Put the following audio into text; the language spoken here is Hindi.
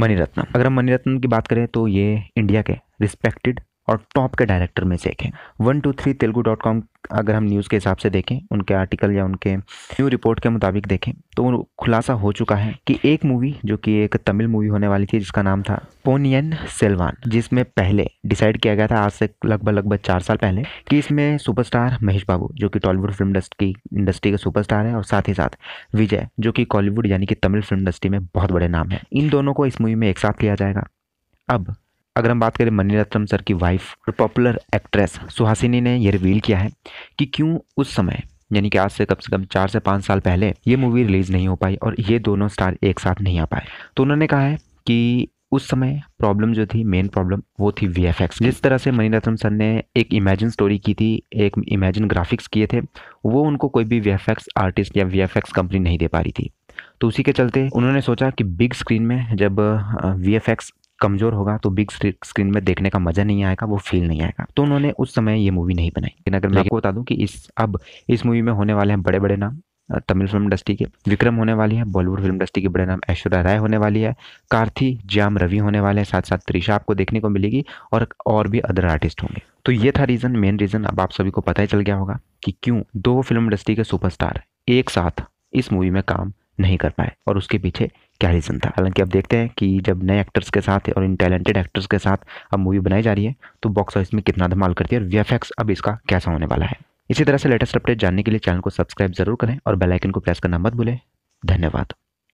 मणिरत्नम अगर हम मणिरत्नम की बात करें तो ये इंडिया के रिस्पेक्टेड और टॉप के डायरेक्टर में से एक है one two three Telugu dot com अगर हम न्यूज़ के हिसाब से देखें उनके आर्टिकल या उनके न्यू रिपोर्ट के मुताबिक देखें तो खुलासा हो चुका है कि एक मूवी जो कि एक तमिल मूवी होने वाली थी जिसका नाम था पोनियन सेलवान जिसमें पहले डिसाइड किया गया था आज से लगभग लगभग चार साल पहले कि इसमें सुपरस्टार महेश बाबू जो कि टॉलीवुड फिल्म इंडस्ट्री इंडस्ट्री के सुपरस्टार है और साथ ही साथ विजय जो कि कॉलीवुड यानी कि तमिल फिल्म इंडस्ट्री में बहुत बड़े नाम है इन दोनों को इस मूवी में एक साथ लिया जाएगा अब अगर हम बात करें मनी रत्नम सर की वाइफ और पॉपुलर एक्ट्रेस सुहासिनी ने यह रिवील किया है कि क्यों उस समय यानी कि आज से कम से कम चार से पाँच साल पहले ये मूवी रिलीज़ नहीं हो पाई और ये दोनों स्टार एक साथ नहीं आ पाए तो उन्होंने कहा है कि उस समय प्रॉब्लम जो थी मेन प्रॉब्लम वो थी वी एफ एक्स जिस तरह से रत्नम सर ने एक इमेजिन स्टोरी की थी एक इमेजिन ग्राफिक्स किए थे वो उनको कोई भी वी एफ एक्स आर्टिस्ट या वी एफ एक्स कंपनी नहीं दे पा रही थी तो उसी के चलते उन्होंने सोचा कि बिग स्क्रीन में जब वी एफ एक्स कमज़ोर होगा तो बिग स्क्रीन में देखने का मज़ा नहीं आएगा वो फील नहीं आएगा तो उन्होंने उस समय ये मूवी नहीं बनाई लेकिन अगर मैं आपको बता दूं कि इस अब इस मूवी में होने वाले हैं बड़े बड़े नाम तमिल फिल्म इंडस्ट्री के विक्रम होने वाली है बॉलीवुड फिल्म इंडस्ट्री के बड़े नाम ऐश्वर्या राय होने वाली है कार्थी जाम रवि होने वाले हैं साथ साथ त्रिशा आपको देखने को मिलेगी और और भी अदर आर्टिस्ट होंगे तो ये था रीज़न मेन रीज़न अब आप सभी को पता ही चल गया होगा कि क्यों दो फिल्म इंडस्ट्री के सुपरस्टार एक साथ इस मूवी में काम नहीं कर पाए और उसके पीछे क्या रीज़न था हालांकि अब देखते हैं कि जब नए एक्टर्स के साथ और इन टैलेंटेड एक्टर्स के साथ अब मूवी बनाई जा रही है तो बॉक्स ऑफिस में कितना धमाल करती है और वी अब इसका कैसा होने वाला है इसी तरह से लेटेस्ट अपडेट जानने के लिए चैनल को सब्सक्राइब जरूर करें और बेलाइकन को प्रेस करना मत भूलें धन्यवाद